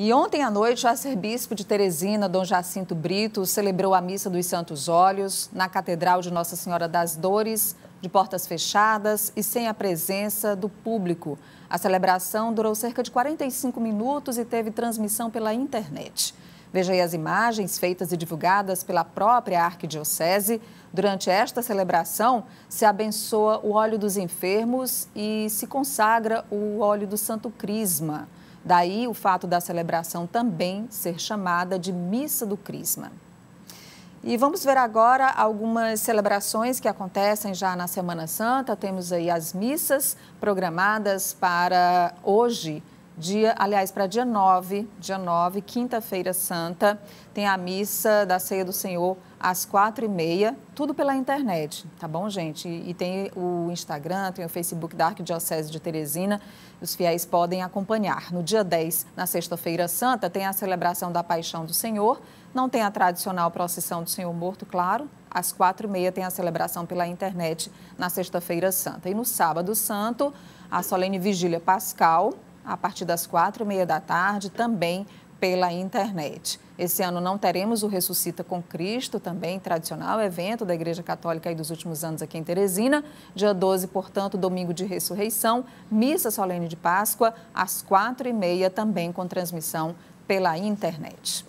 E ontem à noite, o arcebispo de Teresina, Dom Jacinto Brito, celebrou a missa dos Santos Olhos na Catedral de Nossa Senhora das Dores, de portas fechadas e sem a presença do público. A celebração durou cerca de 45 minutos e teve transmissão pela internet. Veja aí as imagens feitas e divulgadas pela própria Arquidiocese. Durante esta celebração, se abençoa o óleo dos enfermos e se consagra o óleo do Santo Crisma. Daí o fato da celebração também ser chamada de Missa do Crisma. E vamos ver agora algumas celebrações que acontecem já na Semana Santa. Temos aí as missas programadas para hoje, dia, aliás, para dia 9, dia 9, quinta-feira santa, tem a missa da Ceia do Senhor às quatro e meia, tudo pela internet, tá bom, gente? E, e tem o Instagram, tem o Facebook da Arquidiocese de Teresina, os fiéis podem acompanhar. No dia 10, na sexta-feira santa, tem a celebração da Paixão do Senhor, não tem a tradicional procissão do Senhor Morto, claro, às quatro e meia tem a celebração pela internet na sexta-feira santa. E no sábado santo, a solene vigília pascal, a partir das quatro e meia da tarde, também pela internet. Esse ano não teremos o Ressuscita com Cristo, também tradicional evento da Igreja Católica dos últimos anos aqui em Teresina. Dia 12, portanto, domingo de ressurreição, missa solene de Páscoa, às quatro e meia, também com transmissão pela internet.